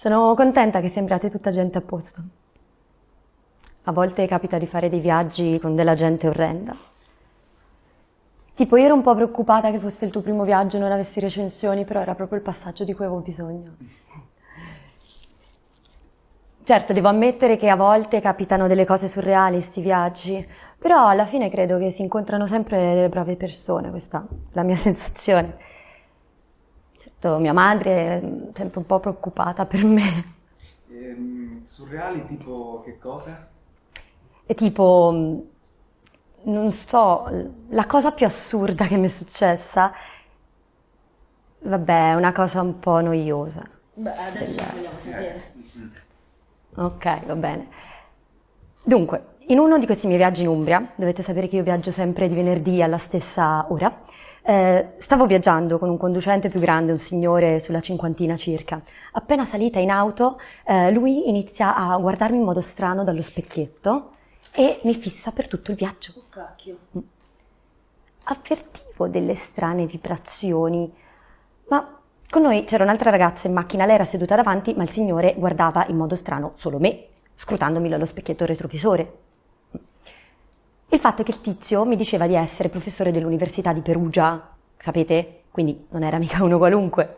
Sono contenta che sembrate tutta gente a posto. A volte capita di fare dei viaggi con della gente orrenda. Tipo, io ero un po' preoccupata che fosse il tuo primo viaggio e non avessi recensioni, però era proprio il passaggio di cui avevo bisogno. Certo, devo ammettere che a volte capitano delle cose surreali sti viaggi, però alla fine credo che si incontrano sempre delle brave persone, questa è la mia sensazione. Certo, mia madre è sempre un po' preoccupata per me. Ehm, surreali tipo che cosa? È tipo, mm, non so, la cosa più assurda che mi è successa, vabbè, è una cosa un po' noiosa. Beh, adesso Beh. vogliamo sapere. Eh. Ok, va bene. Dunque, in uno di questi miei viaggi in Umbria, dovete sapere che io viaggio sempre di venerdì alla stessa ora, eh, stavo viaggiando con un conducente più grande, un signore sulla cinquantina circa. Appena salita in auto, eh, lui inizia a guardarmi in modo strano dallo specchietto e mi fissa per tutto il viaggio. Oh, cacchio. Mm. Avvertivo delle strane vibrazioni, ma con noi c'era un'altra ragazza in macchina, lei era seduta davanti, ma il signore guardava in modo strano solo me, scrutandomi dallo specchietto retrovisore. Il fatto è che il tizio mi diceva di essere professore dell'Università di Perugia, sapete? Quindi non era mica uno qualunque.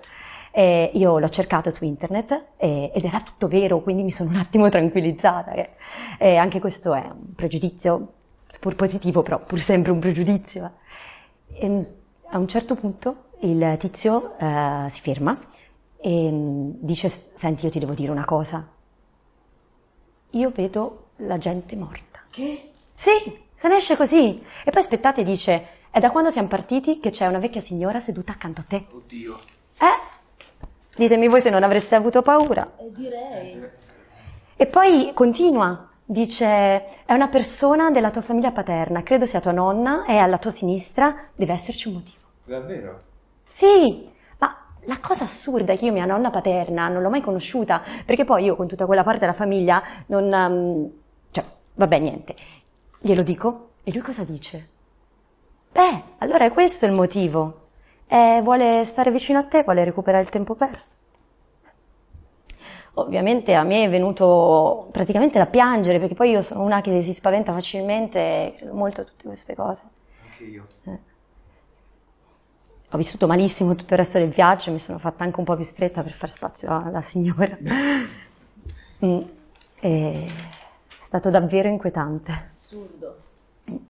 E io l'ho cercato su internet e, ed era tutto vero, quindi mi sono un attimo tranquillizzata. Che, eh, anche questo è un pregiudizio, pur positivo, però pur sempre un pregiudizio. E, ehm, a un certo punto il tizio eh, si ferma e mm, dice, senti io ti devo dire una cosa, io vedo la gente morta. Che? Sì, se ne esce così. E poi aspettate, dice, è da quando siamo partiti che c'è una vecchia signora seduta accanto a te. Oddio. Eh? Ditemi voi se non avreste avuto paura. Eh, direi. E poi continua, dice, è una persona della tua famiglia paterna, credo sia tua nonna, è alla tua sinistra, deve esserci un motivo. Davvero? Sì, la cosa assurda è che io mia nonna paterna non l'ho mai conosciuta, perché poi io con tutta quella parte della famiglia non... Um, cioè, vabbè, niente. Glielo dico? E lui cosa dice? Beh, allora è questo il motivo. Eh, vuole stare vicino a te, vuole recuperare il tempo perso. Ovviamente a me è venuto praticamente da piangere, perché poi io sono una che si spaventa facilmente, credo molto a tutte queste cose. Anche io. Eh. Ho vissuto malissimo tutto il resto del viaggio, mi sono fatta anche un po' più stretta per far spazio alla signora. mm. mm. e stato davvero inquietante. Assurdo.